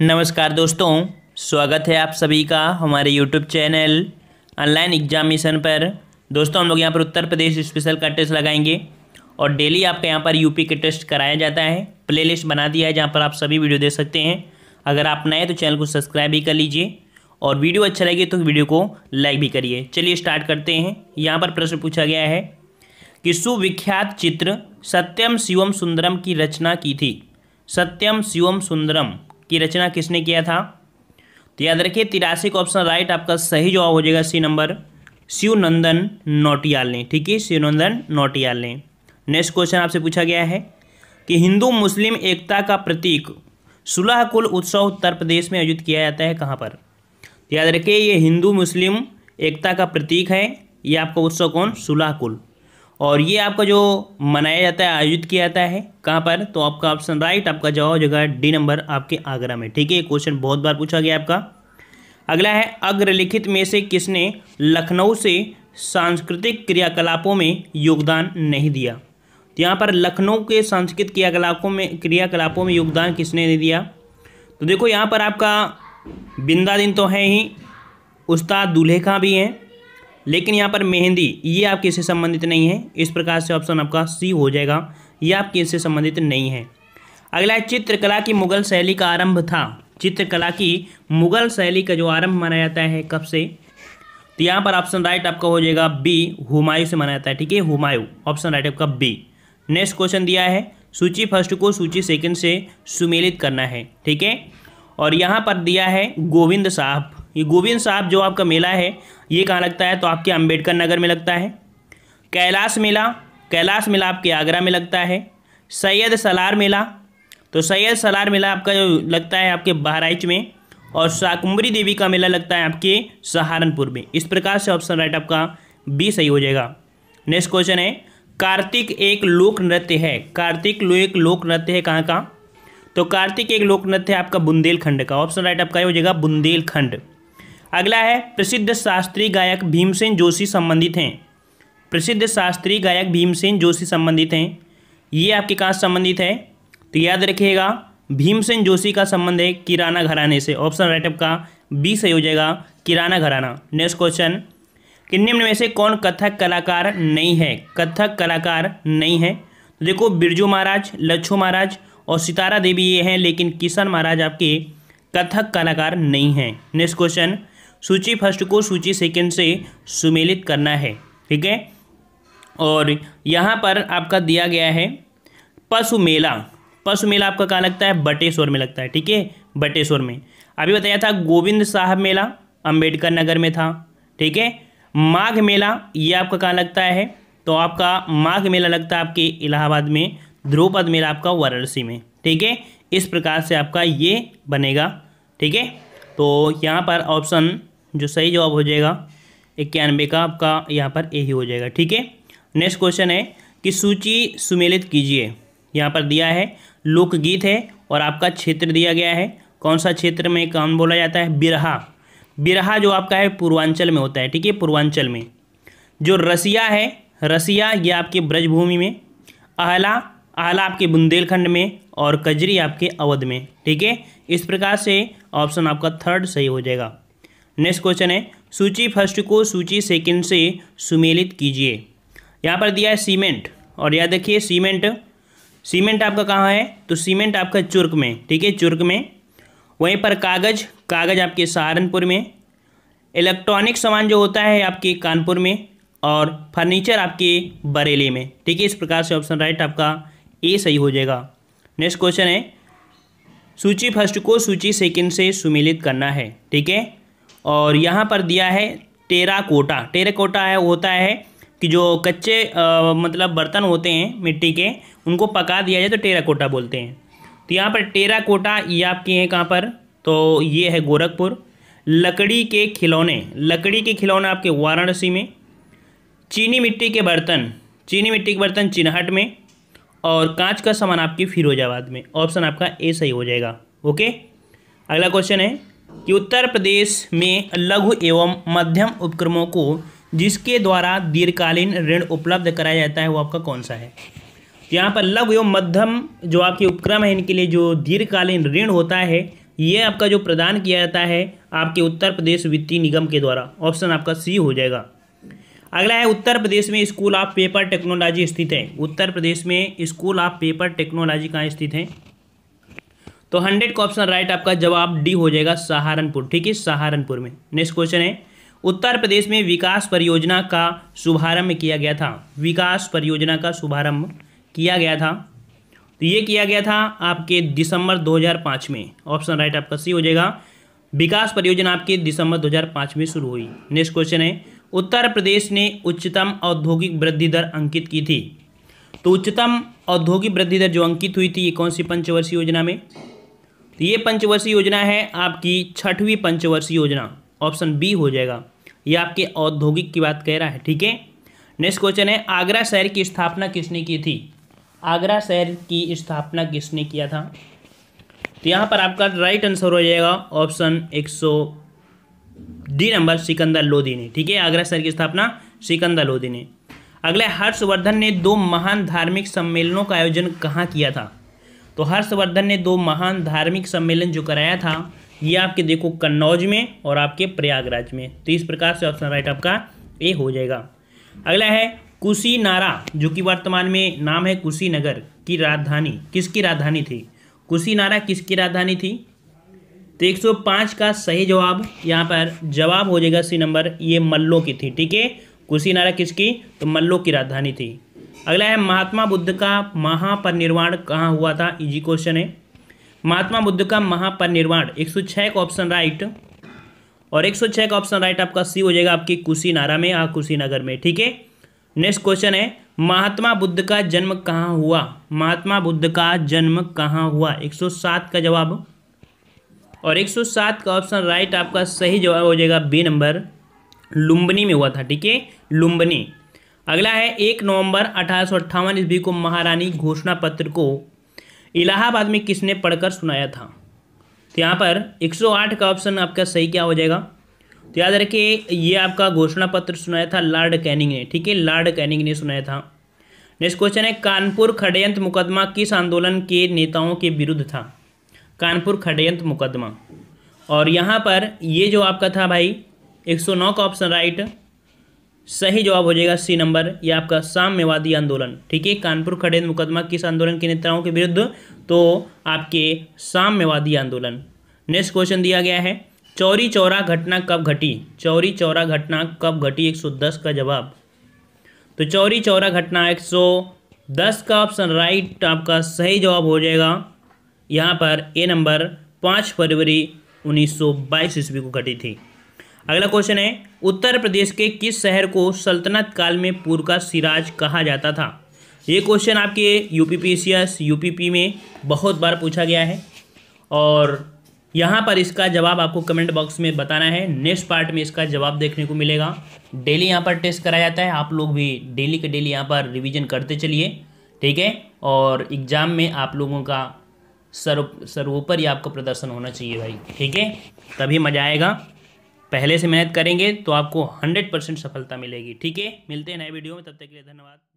नमस्कार दोस्तों स्वागत है आप सभी का हमारे यूट्यूब चैनल ऑनलाइन एग्जामिशन पर दोस्तों हम लोग यहाँ पर उत्तर प्रदेश स्पेशल का टेस्ट लगाएंगे और डेली आपका यहाँ पर यूपी के टेस्ट कराया जाता है प्लेलिस्ट बना दिया है जहाँ पर आप सभी वीडियो देख सकते हैं अगर आप नए तो चैनल को सब्सक्राइब भी कर लीजिए और वीडियो अच्छा लगे तो वीडियो को लाइक भी करिए चलिए स्टार्ट करते हैं यहाँ पर प्रश्न पूछा गया है कि सुविख्यात चित्र सत्यम शिवम सुंदरम की रचना की थी सत्यम शिवम सुंदरम की रचना किसने किया था तो याद रखिए तिरासी का ऑप्शन राइट आपका सही जवाब हो जाएगा सी नंबर शिवनंदन नोटियाल ने ठीक है शिवनंदन नोटियाल ने नेक्स्ट क्वेश्चन आपसे पूछा गया है कि हिंदू मुस्लिम एकता का प्रतीक सुलह कुल उत्सव उत्तर प्रदेश में आयोजित किया जाता है कहाँ पर तो याद रखिए ये हिंदू मुस्लिम एकता का प्रतीक है ये आपका उत्सव कौन सुलह कुल और ये आपका जो मनाया जाता है आयोजित किया जाता है कहाँ पर तो आपका ऑप्शन राइट आपका जवाब जगह है डी नंबर आपके आगरा में ठीक है ये क्वेश्चन बहुत बार पूछा गया आपका अगला है अग्रलिखित में से किसने लखनऊ से सांस्कृतिक क्रियाकलापों में योगदान नहीं दिया तो यहाँ पर लखनऊ के सांस्कृतिक क्रियाकलापों में क्रियाकलापों में योगदान किसने नहीं दिया तो देखो यहाँ पर आपका बिंदा दिन तो है ही उस्ताद दूल्हे का भी हैं लेकिन यहाँ पर मेहंदी ये आपके इससे संबंधित नहीं है इस प्रकार से ऑप्शन आपका सी हो जाएगा ये आपके इससे संबंधित नहीं है अगला है चित्रकला की मुगल शैली का आरंभ था चित्रकला की मुगल शैली का जो आरंभ माना जाता है कब से तो यहाँ पर ऑप्शन राइट आपका हो जाएगा बी हुमायूं से माना जाता है ठीक है हुमायूं ऑप्शन राइट आपका बी नेक्स्ट क्वेश्चन दिया है सूची फर्स्ट को सूची सेकंड से सुमेलित करना है ठीक है और यहाँ पर दिया है गोविंद साहब ये गोविंद साहब जो आपका मेला है ये कहाँ लगता है तो आपके अंबेडकर नगर में लगता है कैलाश मेला कैलाश मेला आपके आगरा में लगता है सैयद सलार मेला तो सैयद सलार मेला आपका जो लगता है आपके बहराइच में और शाकुम्बरी देवी का मेला लगता है आपके सहारनपुर में इस प्रकार से ऑप्शन राइट आपका बी सही हो जाएगा नेक्स्ट क्वेश्चन है कार्तिक एक लोक नृत्य है कार्तिक लो एक लोक नृत्य है कहाँ का तो कार्तिक एक लोक नृत्य है आपका बुंदेलखंड का ऑप्शन राइट आपका हो जाएगा बुंदेलखंड अगला है प्रसिद्ध शास्त्रीय गायक भीमसेन जोशी संबंधित हैं प्रसिद्ध शास्त्रीय गायक भीमसेन जोशी संबंधित हैं ये आपके कहाँ संबंधित है तो याद रखिएगा भीमसेन जोशी का संबंध है किराना घराने से ऑप्शन राइटअप का बी सही हो जाएगा किराना घराना नेक्स्ट क्वेश्चन कि निम्न में से कौन कथक कलाकार नहीं है कथक कलाकार नहीं है तो देखो बिरजू महाराज लच्छू महाराज और सितारा देवी ये हैं लेकिन किशन महाराज आपके कथक कलाकार नहीं हैं नेक्स्ट क्वेश्चन सूची फर्स्ट को सूची सेकंड से सुमेलित करना है ठीक है और यहाँ पर आपका दिया गया है पशु मेला पशु मेला आपका कहाँ लगता है बटेश्वर में लगता है ठीक है बटेश्वर में अभी बताया था गोविंद साहब मेला अंबेडकर नगर में था ठीक है माघ मेला ये आपका कहाँ लगता है तो आपका माघ मेला लगता है आपके इलाहाबाद में ध्रुवपद मेला आपका वाराणसी में ठीक है इस प्रकार से आपका ये बनेगा ठीक है तो यहाँ पर ऑप्शन जो सही जवाब हो जाएगा इक्यानवे का आपका यहाँ पर ए ही हो जाएगा ठीक है नेक्स्ट क्वेश्चन है कि सूची सुमेलित कीजिए यहाँ पर दिया है लोकगीत है और आपका क्षेत्र दिया गया है कौन सा क्षेत्र में कौन बोला जाता है बिरहा बिरहा जो आपका है पूर्वांचल में होता है ठीक है पूर्वांचल में जो रसिया है रसिया ये आपके ब्रजभूमि में आहला आहला आपके बुंदेलखंड में और कजरी आपके अवध में ठीक है इस प्रकार से ऑप्शन आपका थर्ड सही हो जाएगा नेक्स्ट क्वेश्चन है सूची फर्स्ट को सूची सेकंड से सुमेलित कीजिए यहाँ पर दिया है सीमेंट और याद देखिए सीमेंट सीमेंट आपका कहाँ है तो सीमेंट आपका चुर्क में ठीक है चुर्क में वहीं पर कागज़ कागज़ आपके सहारनपुर में इलेक्ट्रॉनिक सामान जो होता है आपके कानपुर में और फर्नीचर आपके बरेली में ठीक है इस प्रकार से ऑप्शन राइट आपका ए सही हो जाएगा नेक्स्ट क्वेश्चन है सूची फर्स्ट को सूची सेकंड से सुमेलित करना है ठीक है और यहाँ पर दिया है टेरा कोटा टेरा कोटा है होता है कि जो कच्चे आ, मतलब बर्तन होते हैं मिट्टी के उनको पका दिया जाए तो टेरा कोटा बोलते हैं तो यहाँ पर टेरा कोटा ये आपके हैं कहाँ पर तो ये है गोरखपुर लकड़ी के खिलौने लकड़ी के खिलौने आपके वाराणसी में चीनी मिट्टी के बर्तन चीनी मिट्टी के बर्तन चिन्हट में और कांच का सामान आपकी फिरोजाबाद में ऑप्शन आपका ए सही हो जाएगा ओके अगला क्वेश्चन है कि उत्तर प्रदेश में लघु एवं मध्यम उपक्रमों को जिसके द्वारा दीर्घकालीन ऋण उपलब्ध कराया जाता है वो आपका कौन सा है यहाँ पर लघु एवं मध्यम जो आपके उपक्रम है इनके लिए जो दीर्घकालीन ऋण होता है ये आपका जो प्रदान किया जाता है आपके उत्तर प्रदेश वित्तीय निगम के द्वारा ऑप्शन आपका सी हो जाएगा अगला है उत्तर प्रदेश में स्कूल ऑफ पेपर टेक्नोलॉजी स्थित है उत्तर प्रदेश में स्कूल ऑफ पेपर टेक्नोलॉजी कहाँ स्थित है तो हंड्रेड का ऑप्शन राइट आपका जवाब डी हो जाएगा सहारनपुर ठीक है सहारनपुर में नेक्स्ट क्वेश्चन है उत्तर प्रदेश में विकास परियोजना का शुभारंभ किया गया था विकास परियोजना का शुभारंभ किया गया था तो ये किया गया था आपके दिसंबर 2005 में ऑप्शन राइट आपका सी हो जाएगा विकास परियोजना आपके दिसंबर 2005 में शुरू हुई नेक्स्ट क्वेश्चन है उत्तर प्रदेश ने उच्चतम औद्योगिक वृद्धि दर अंकित की थी तो उच्चतम औद्योगिक वृद्धि दर जो अंकित हुई थी ये कौन सी पंचवर्षीय योजना में ये पंचवर्षीय योजना है आपकी छठवीं पंचवर्षीय योजना ऑप्शन बी हो जाएगा ये आपके औद्योगिक की बात कह रहा है ठीक है नेक्स्ट क्वेश्चन है आगरा शहर की स्थापना किसने की थी आगरा शहर की स्थापना किसने किया था तो यहाँ पर आपका राइट आंसर हो जाएगा ऑप्शन एक सौ डी नंबर सिकंदर लोधी ने ठीक है आगरा शहर की स्थापना सिकंदर लोधी ने अगले हर्षवर्धन ने दो महान धार्मिक सम्मेलनों का आयोजन कहाँ किया था तो हर्षवर्धन ने दो महान धार्मिक सम्मेलन जो कराया था ये आपके देखो कन्नौज में और आपके प्रयागराज में तो इस प्रकार से ऑप्शन राइट आपका ए हो जाएगा अगला है कुशी नारा जो कि वर्तमान में नाम है कुशीनगर की राजधानी किसकी राजधानी थी कुशी नारा किसकी राजधानी थी तो पाँच का सही जवाब यहाँ पर जवाब हो जाएगा सी नंबर ये मल्लों की थी ठीक है कुशीनारा किसकी तो मल्लों की राजधानी थी अगला है महात्मा बुद्ध का महापरिनिर्वाण कहाँ हुआ था इजी क्वेश्चन है महात्मा बुद्ध का महापरिनिर्वाण 106 का ऑप्शन राइट और 106 का ऑप्शन राइट आपका सी हो जाएगा आपकी कुशीनारा में या कुशीनगर में ठीक है नेक्स्ट क्वेश्चन है महात्मा बुद्ध का जन्म कहाँ हुआ महात्मा बुद्ध का जन्म कहाँ हुआ 107 का जवाब और 107 का ऑप्शन राइट आपका सही जवाब हो जाएगा बी नंबर लुम्बनी में हुआ था ठीक है लुम्बनी अगला है एक नवंबर अठारह सौ अट्ठावन ईस्वी को महारानी घोषणा पत्र को इलाहाबाद में किसने पढ़कर सुनाया था तो यहाँ पर 108 का ऑप्शन आपका सही क्या हो जाएगा तो याद रखिए ये आपका घोषणा पत्र सुनाया था लॉर्ड कैनिंग ने ठीक है लॉर्ड कैनिंग ने सुनाया था नेक्स्ट क्वेश्चन है कानपुर खडयंत मुकदमा किस आंदोलन के नेताओं के विरुद्ध था कानपुर खडयंत मुकदमा और यहाँ पर ये जो आपका था भाई 109 का ऑप्शन राइट सही जवाब हो जाएगा सी नंबर या आपका साम्यवादी आंदोलन ठीक है कानपुर खड़े मुकदमा किस आंदोलन के नेताओं के विरुद्ध तो आपके साम्यवादी आंदोलन नेक्स्ट क्वेश्चन दिया गया है चौरी चौरा घटना कब घटी चौरी चौरा घटना कब घटी एक का जवाब तो चौरी चौरा घटना एक का ऑप्शन राइट तो आपका सही जवाब हो जाएगा यहाँ पर ए नंबर पाँच फरवरी 1922 ईस्वी को घटी थी अगला क्वेश्चन है उत्तर प्रदेश के किस शहर को सल्तनत काल में पूर्व का सिराज कहा जाता था ये क्वेश्चन आपके U P P C S U P P में बहुत बार पूछा गया है और यहाँ पर इसका जवाब आपको कमेंट बॉक्स में बताना है नेक्स्ट पार्ट में इसका जवाब देखने को मिलेगा डेली यहाँ पर टेस्ट कराया जाता है आप लोग भी डेली के डेली यहाँ पर रिवीजन करते चलिए ठीक है और एग्ज़ाम में आप लोगों का सर्व सर्वोपरि आपका प्रदर्शन होना चाहिए भाई ठीक है तभी मज़ा आएगा पहले से मेहनत करेंगे तो आपको हंड्रेड परसेंट सफलता मिलेगी ठीक है मिलते हैं नए वीडियो में तब तक के लिए धन्यवाद